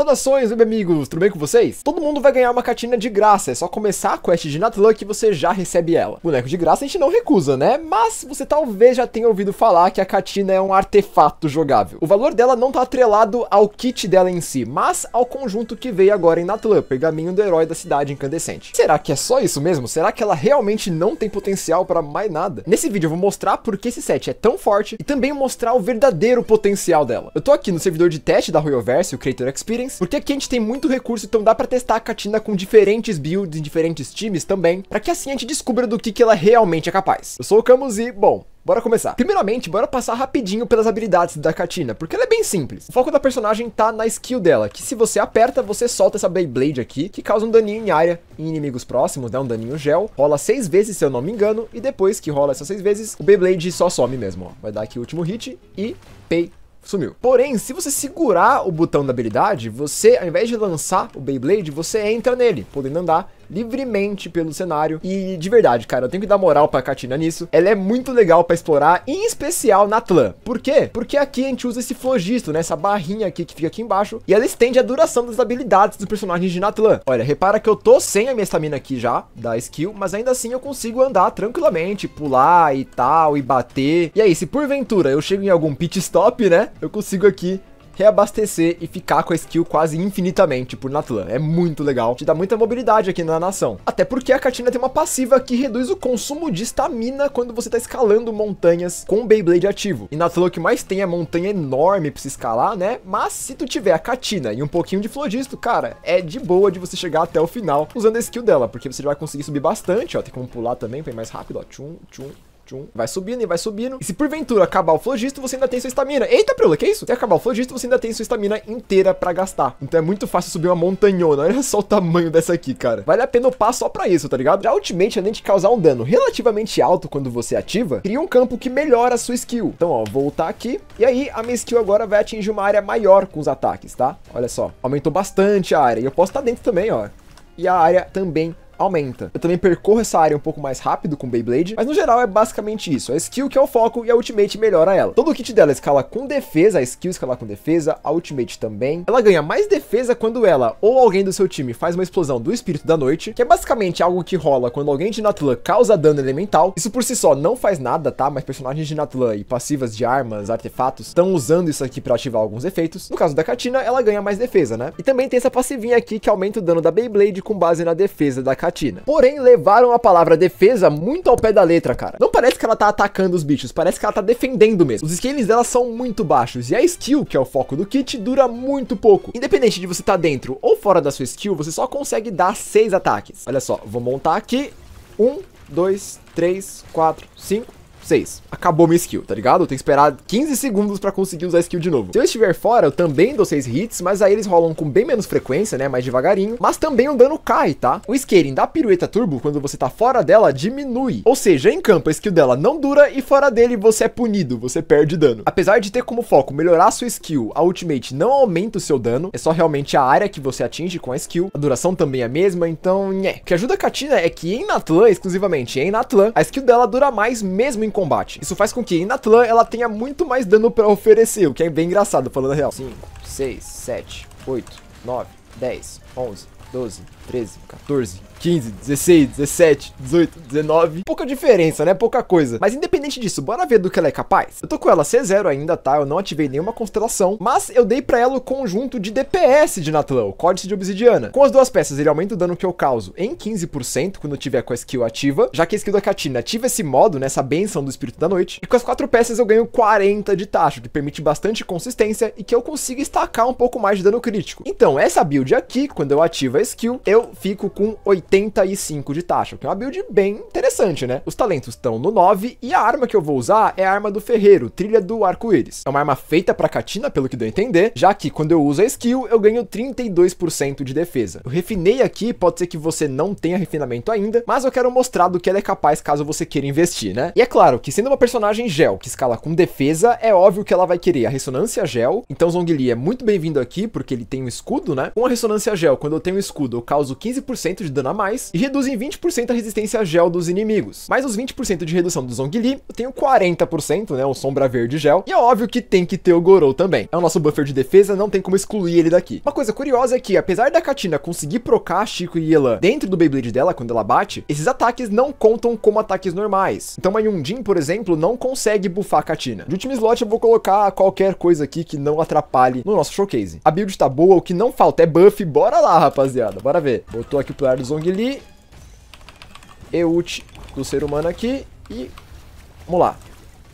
Saudações, meus amigos, tudo bem com vocês? Todo mundo vai ganhar uma catina de graça, é só começar a quest de Natlan que você já recebe ela. Boneco de graça a gente não recusa, né? Mas você talvez já tenha ouvido falar que a catina é um artefato jogável. O valor dela não tá atrelado ao kit dela em si, mas ao conjunto que veio agora em Natlan, pergaminho do herói da cidade incandescente. Será que é só isso mesmo? Será que ela realmente não tem potencial para mais nada? Nesse vídeo eu vou mostrar por que esse set é tão forte e também mostrar o verdadeiro potencial dela. Eu tô aqui no servidor de teste da Royalverse, o Creator Experience, porque aqui a gente tem muito recurso, então dá pra testar a Katina com diferentes builds em diferentes times também, pra que assim a gente descubra do que, que ela realmente é capaz. Eu sou o Camus e, bom, Bora começar. Primeiramente, bora passar rapidinho pelas habilidades da Katina, porque ela é bem simples. O foco da personagem tá na skill dela, que se você aperta, você solta essa Beyblade aqui, que causa um daninho em área em inimigos próximos, né, um daninho gel. Rola seis vezes, se eu não me engano, e depois que rola essas seis vezes, o Beyblade só some mesmo, ó. Vai dar aqui o último hit e pei sumiu. Porém, se você segurar o botão da habilidade, você, ao invés de lançar o Beyblade, você entra nele, podendo andar livremente pelo cenário. E de verdade, cara, eu tenho que dar moral pra Katina nisso. Ela é muito legal pra explorar, em especial na Tlan. Por quê? Porque aqui a gente usa esse flogisto, né? Essa barrinha aqui que fica aqui embaixo. E ela estende a duração das habilidades dos personagens de Natlan. Olha, repara que eu tô sem a minha estamina aqui já, da skill, mas ainda assim eu consigo andar tranquilamente, pular e tal, e bater. E aí, se porventura eu chego em algum pit stop, né? Eu consigo aqui reabastecer e ficar com a skill quase infinitamente por Natlan. É muito legal, te dá muita mobilidade aqui na nação. Até porque a Katina tem uma passiva que reduz o consumo de estamina quando você tá escalando montanhas com o Beyblade ativo. E Natlan o que mais tem é montanha enorme pra se escalar, né? Mas se tu tiver a Katina e um pouquinho de Flodisto, cara, é de boa de você chegar até o final usando a skill dela, porque você vai conseguir subir bastante, ó, tem como pular também, bem mais rápido, ó, tchum, tchum, Tchum. Vai subindo e vai subindo. E se porventura acabar o flogisto, você ainda tem sua estamina. Eita, Prula, que isso? Se acabar o flogisto, você ainda tem sua estamina inteira pra gastar. Então é muito fácil subir uma montanhona. Olha só o tamanho dessa aqui, cara. Vale a pena upar só pra isso, tá ligado? Já Ultimate, além de causar um dano relativamente alto quando você ativa, cria um campo que melhora a sua skill. Então, ó, voltar aqui. E aí, a minha skill agora vai atingir uma área maior com os ataques, tá? Olha só. Aumentou bastante a área. E eu posso estar dentro também, ó. E a área também aumenta. Eu também percorro essa área um pouco mais rápido com Beyblade, mas no geral é basicamente isso. A skill que é o foco e a ultimate melhora ela. Todo o kit dela escala com defesa, a skill escala com defesa, a ultimate também. Ela ganha mais defesa quando ela ou alguém do seu time faz uma explosão do Espírito da Noite, que é basicamente algo que rola quando alguém de Natula causa dano elemental. Isso por si só não faz nada, tá? Mas personagens de Natula e passivas de armas, artefatos, estão usando isso aqui para ativar alguns efeitos. No caso da Katina, ela ganha mais defesa, né? E também tem essa passivinha aqui que aumenta o dano da Beyblade com base na defesa da Katina Porém, levaram a palavra defesa muito ao pé da letra, cara. Não parece que ela tá atacando os bichos, parece que ela tá defendendo mesmo. Os skills dela são muito baixos e a skill, que é o foco do kit, dura muito pouco. Independente de você estar tá dentro ou fora da sua skill, você só consegue dar seis ataques. Olha só, vou montar aqui. Um, dois, três, quatro, cinco, 6. Acabou minha skill, tá ligado? Eu tenho que esperar 15 segundos pra conseguir usar a skill de novo. Se eu estiver fora, eu também dou 6 hits, mas aí eles rolam com bem menos frequência, né? Mais devagarinho. Mas também o dano cai, tá? O skating da pirueta turbo, quando você tá fora dela, diminui. Ou seja, em campo a skill dela não dura e fora dele você é punido, você perde dano. Apesar de ter como foco melhorar a sua skill, a ultimate não aumenta o seu dano, é só realmente a área que você atinge com a skill. A duração também é a mesma, então, nhé. O que ajuda a Katina é que em Natlan, exclusivamente em Natlan, a skill dela dura mais mesmo em combate. Isso faz com que Inatlan ela tenha muito mais dano pra oferecer, o que é bem engraçado, falando a real. 5, 6, 7, 8, 9, 10, 11, 12, 13, 14, 15, 16, 17, 18, 19. Pouca diferença, né? Pouca coisa. Mas independente disso, bora ver do que ela é capaz. Eu tô com ela C0 ainda, tá? Eu não ativei nenhuma constelação, mas eu dei pra ela o conjunto de DPS de Natlan, o Códice de Obsidiana. Com as duas peças, ele aumenta o dano que eu causo em 15% quando eu tiver com a skill ativa, já que a skill da Katina ativa esse modo, né? Essa benção do Espírito da Noite. E com as quatro peças, eu ganho 40 de taxa, que permite bastante consistência e que eu consiga estacar um pouco mais de dano crítico. Então, essa build aqui, quando eu ativo a skill, eu eu fico com 85 de taxa, que é uma build bem interessante, né? Os talentos estão no 9 e a arma que eu vou usar é a arma do ferreiro, trilha do arco-íris. É uma arma feita para Katina, pelo que deu a entender, já que quando eu uso a skill, eu ganho 32% de defesa. Eu refinei aqui, pode ser que você não tenha refinamento ainda, mas eu quero mostrar do que ela é capaz caso você queira investir, né? E é claro que sendo uma personagem gel que escala com defesa, é óbvio que ela vai querer a ressonância gel, então Zongli é muito bem-vindo aqui, porque ele tem um escudo, né? Com a ressonância gel, quando eu tenho um escudo, eu causo caso 15% de dano a mais, e reduzem 20% a resistência a gel dos inimigos. Mais os 20% de redução do Zongli, eu tenho 40%, né, o Sombra Verde Gel, e é óbvio que tem que ter o Gorou também. É o nosso buffer de defesa, não tem como excluir ele daqui. Uma coisa curiosa é que, apesar da Katina conseguir procar Chico e Yelan dentro do Beyblade dela, quando ela bate, esses ataques não contam como ataques normais. Então a Yundin, por exemplo, não consegue buffar a Katina. De último slot eu vou colocar qualquer coisa aqui que não atrapalhe no nosso showcase. A build tá boa, o que não falta é buff, bora lá, rapaziada, bora ver ver. Botou aqui pro ar do Zongli. E ult do ser humano aqui. E... Vamos lá.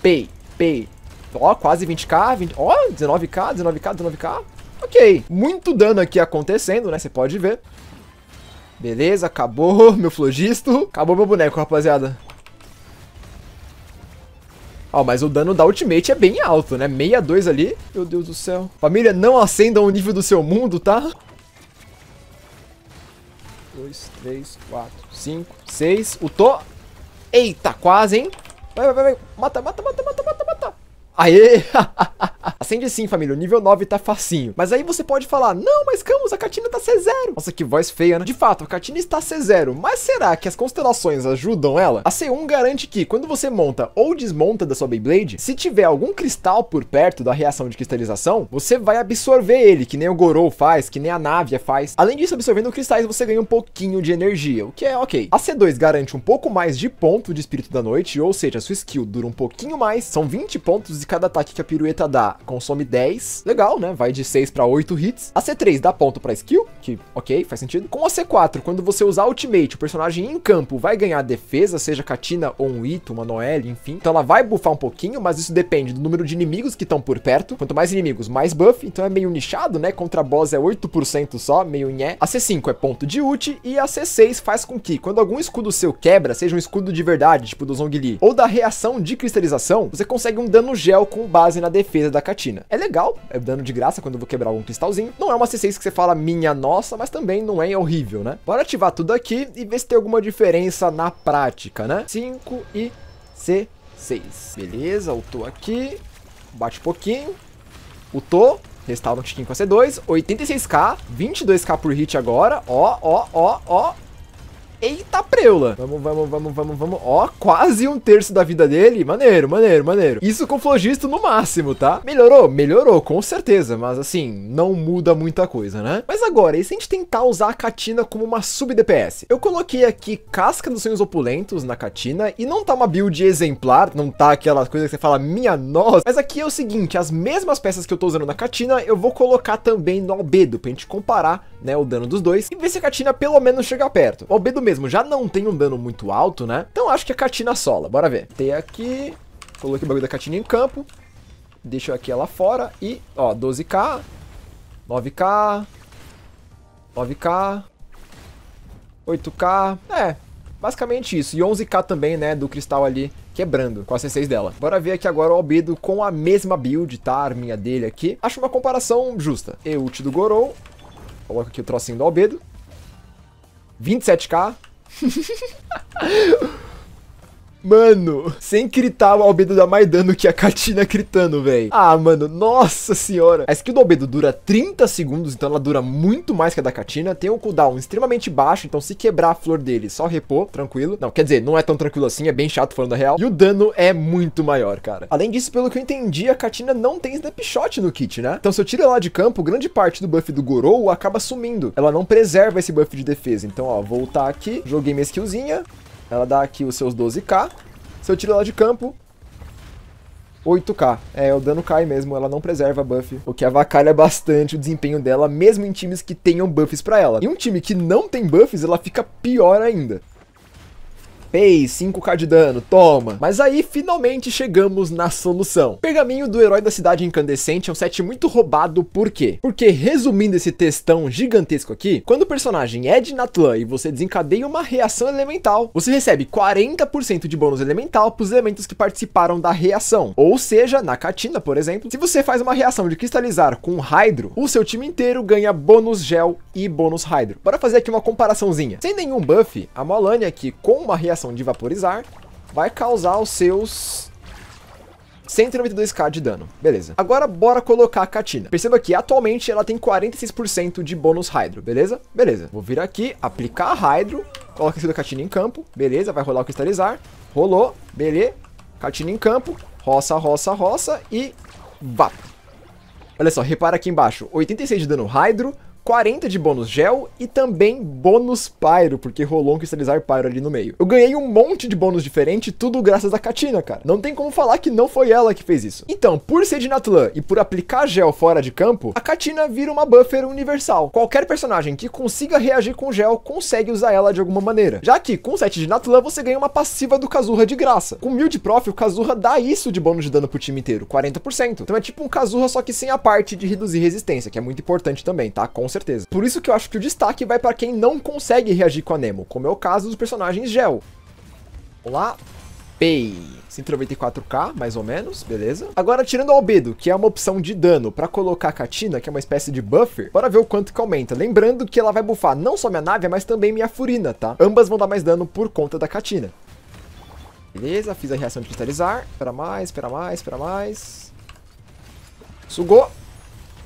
Pei, pei. Ó, quase 20k. 20... Ó, 19k, 19k, 19k. Ok. Muito dano aqui acontecendo, né? Você pode ver. Beleza, acabou meu flogisto. Acabou meu boneco, rapaziada. Ó, oh, mas o dano da ultimate é bem alto, né? 62 ali. Meu Deus do céu. Família, não acendam o nível do seu mundo, tá? dois, três, quatro, cinco, seis. O to... Eita, quase, hein? Vai, vai, vai. Mata, mata, mata, mata, mata, mata. Aê! Acende sim, família, o nível 9 tá facinho. Mas aí você pode falar, não, mas Camus, a Catina tá C0. Nossa, que voz feia, né? De fato, a Catina está C0, mas será que as constelações ajudam ela? A C1 garante que, quando você monta ou desmonta da sua Beyblade, se tiver algum cristal por perto da reação de cristalização, você vai absorver ele, que nem o Gorou faz, que nem a Návia faz. Além disso, absorvendo cristais, você ganha um pouquinho de energia, o que é ok. A C2 garante um pouco mais de ponto de Espírito da Noite, ou seja, sua skill dura um pouquinho mais, são 20 pontos de cada ataque que a pirueta dá consome 10. Legal, né? Vai de 6 para 8 hits. A C3 dá ponto para skill, que ok, faz sentido. Com a C4, quando você usar ultimate, o personagem em campo vai ganhar defesa, seja Katina ou um Ito, uma Noelle, enfim. Então ela vai buffar um pouquinho, mas isso depende do número de inimigos que estão por perto. Quanto mais inimigos, mais buff. Então é meio nichado, né? Contra boss é 8% só, meio nhé. A C5 é ponto de ult e a C6 faz com que quando algum escudo seu quebra, seja um escudo de verdade, tipo do Zongli, ou da reação de cristalização, você consegue um dano gel com base na defesa da Katina platina. É legal, é dano de graça quando eu vou quebrar algum cristalzinho. Não é uma C6 que você fala minha nossa, mas também não é horrível, né? Bora ativar tudo aqui e ver se tem alguma diferença na prática, né? 5 e C6. Beleza, ultou aqui. Bate um pouquinho. Ultou. Restaura um tiquinho com a C2. 86k, 22k por hit agora. Ó, ó, ó, ó. Eita preula. Vamos, vamos, vamos, vamos, vamos. Ó, quase um terço da vida dele. Maneiro, maneiro, maneiro. Isso com flogisto no máximo, tá? Melhorou? Melhorou, com certeza. Mas assim, não muda muita coisa, né? Mas agora, e se a gente tentar usar a Katina como uma sub-DPS? Eu coloquei aqui Casca dos Sonhos Opulentos na Katina e não tá uma build exemplar, não tá aquela coisa que você fala, minha nossa. Mas aqui é o seguinte, as mesmas peças que eu tô usando na Katina, eu vou colocar também no Albedo, pra gente comparar, né, o dano dos dois e ver se a Katina pelo menos chega perto. O Albedo mesmo mesmo, já não tem um dano muito alto, né? Então acho que a Katina sola, bora ver. Tem aqui, coloquei o bagulho da Katina em campo, deixo aqui ela fora e, ó, 12k, 9k, 9k, 8k, é, basicamente isso. E 11k também, né, do cristal ali quebrando com a C6 dela. Bora ver aqui agora o Albedo com a mesma build, tá? A arminha dele aqui. Acho uma comparação justa. E ult do Gorou. coloco aqui o trocinho do Albedo. Winceczka. Mano, sem gritar o albedo dá mais dano que a Katina gritando, velho. Ah, mano, nossa senhora. A skill do albedo dura 30 segundos, então ela dura muito mais que a da Katina. Tem um cooldown extremamente baixo, então se quebrar a flor dele, só repor, tranquilo. Não, quer dizer, não é tão tranquilo assim, é bem chato falando a real. E o dano é muito maior, cara. Além disso, pelo que eu entendi, a Katina não tem snapshot no kit, né? Então se eu tiro ela de campo, grande parte do buff do Gorou acaba sumindo. Ela não preserva esse buff de defesa. Então, ó, voltar aqui, joguei minha skillzinha. Ela dá aqui os seus 12k. Se eu tiro ela de campo, 8k. É, o dano cai mesmo, ela não preserva buff, o que avacalha bastante o desempenho dela, mesmo em times que tenham buffs para ela. E um time que não tem buffs, ela fica pior ainda. Pay 5k de dano, toma. Mas aí finalmente chegamos na solução. O pergaminho do herói da cidade incandescente é um set muito roubado, por quê? Porque resumindo esse textão gigantesco aqui, quando o personagem é de Natlan e você desencadeia uma reação elemental, você recebe 40% de bônus elemental para os elementos que participaram da reação. Ou seja, na Katina, por exemplo, se você faz uma reação de cristalizar com Hydro, o seu time inteiro ganha bônus gel e bônus Hydro. Bora fazer aqui uma comparaçãozinha. Sem nenhum buff, a Molânia aqui com uma reação ação de vaporizar, vai causar os seus 192k de dano. Beleza. Agora bora colocar a Katina. Perceba que atualmente ela tem 46% de bônus Hydro, beleza? Beleza. Vou vir aqui, aplicar Hydro, coloca a catina Katina em campo, beleza? Vai rolar o cristalizar. Rolou, beleza? Katina em campo, roça, roça, roça e vá Olha só, repara aqui embaixo, 86 de dano Hydro, 40 de bônus gel e também bônus pyro, porque rolou um cristalizar pyro ali no meio. Eu ganhei um monte de bônus diferente, tudo graças à Katina, cara. Não tem como falar que não foi ela que fez isso. Então, por ser de Natlan e por aplicar gel fora de campo, a Katina vira uma buffer universal. Qualquer personagem que consiga reagir com gel consegue usar ela de alguma maneira. Já que com o set de Natlan você ganha uma passiva do Kazurra de graça. Com Mil de Prof, o Kazurra dá isso de bônus de dano pro time inteiro, 40%. Então é tipo um Kazurra só que sem a parte de reduzir resistência, que é muito importante também, tá? Com certeza. Por isso que eu acho que o destaque vai para quem não consegue reagir com a Nemo, como é o caso dos personagens gel. Olá, Pei. 194k, mais ou menos, beleza? Agora, tirando o albedo, que é uma opção de dano para colocar a Katina, que é uma espécie de buffer, bora ver o quanto que aumenta. Lembrando que ela vai bufar não só minha nave, mas também minha furina, tá? Ambas vão dar mais dano por conta da Katina. Beleza, fiz a reação de cristalizar. Espera mais, espera mais, espera mais. Sugou.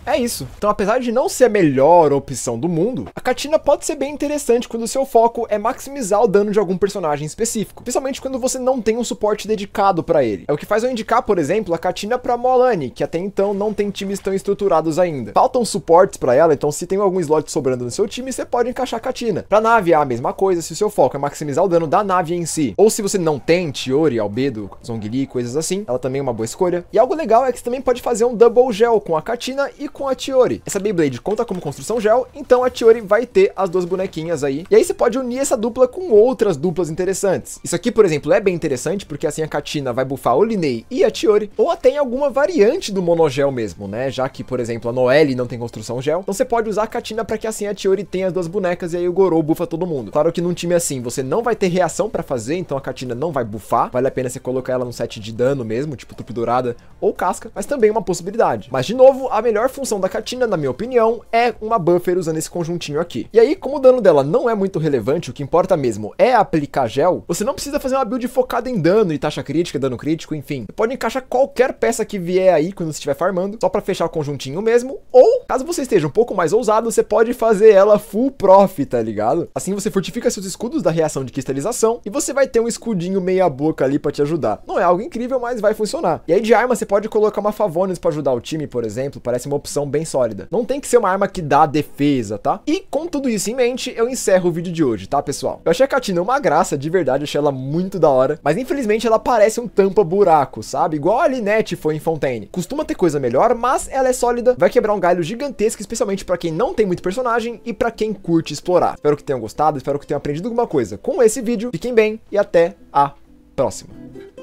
É isso. Então, apesar de não ser a melhor opção do mundo, a Katina pode ser bem interessante quando o seu foco é maximizar o dano de algum personagem específico, principalmente quando você não tem um suporte dedicado para ele. É o que faz eu indicar, por exemplo, a Katina para Molani, que até então não tem times tão estruturados ainda. Faltam suportes para ela, então se tem algum slot sobrando no seu time, você pode encaixar a Katina. Para nave é a mesma coisa, se o seu foco é maximizar o dano da nave em si, ou se você não tem Tiori, Albedo, Zongli, coisas assim, ela também é uma boa escolha. E algo legal é que você também pode fazer um double gel com a Katina e com a Tiori. Essa Beyblade conta como construção gel, então a Tiori vai ter as duas bonequinhas aí. E aí você pode unir essa dupla com outras duplas interessantes. Isso aqui, por exemplo, é bem interessante, porque assim a Katina vai bufar o Linei e a Tiori, ou até em alguma variante do monogel mesmo, né? Já que, por exemplo, a Noelle não tem construção gel, então você pode usar a Katina para que assim a Tiori tenha as duas bonecas e aí o Gorou bufa todo mundo. Claro que num time assim, você não vai ter reação para fazer, então a Katina não vai bufar, vale a pena você colocar ela num set de dano mesmo, tipo trupe dourada ou casca, mas também é uma possibilidade. Mas de novo, a melhor função função da Katina, na minha opinião, é uma buffer usando esse conjuntinho aqui. E aí, como o dano dela não é muito relevante, o que importa mesmo é aplicar gel, você não precisa fazer uma build focada em dano e taxa crítica, dano crítico, enfim. Você pode encaixar qualquer peça que vier aí quando você estiver farmando, só para fechar o conjuntinho mesmo, ou, caso você esteja um pouco mais ousado, você pode fazer ela full prof, tá ligado? Assim você fortifica seus escudos da reação de cristalização e você vai ter um escudinho meia boca ali para te ajudar. Não é algo incrível, mas vai funcionar. E aí de arma você pode colocar uma Favonis para ajudar o time, por exemplo, parece uma opção bem sólida. Não tem que ser uma arma que dá defesa, tá? E com tudo isso em mente, eu encerro o vídeo de hoje, tá, pessoal? Eu achei a Katina uma graça, de verdade, achei ela muito da hora, mas infelizmente ela parece um tampa-buraco, sabe? Igual a Linette foi em Fontaine. Costuma ter coisa melhor, mas ela é sólida, vai quebrar um galho gigantesco, especialmente para quem não tem muito personagem e para quem curte explorar. Espero que tenham gostado, espero que tenham aprendido alguma coisa com esse vídeo. Fiquem bem e até a próxima.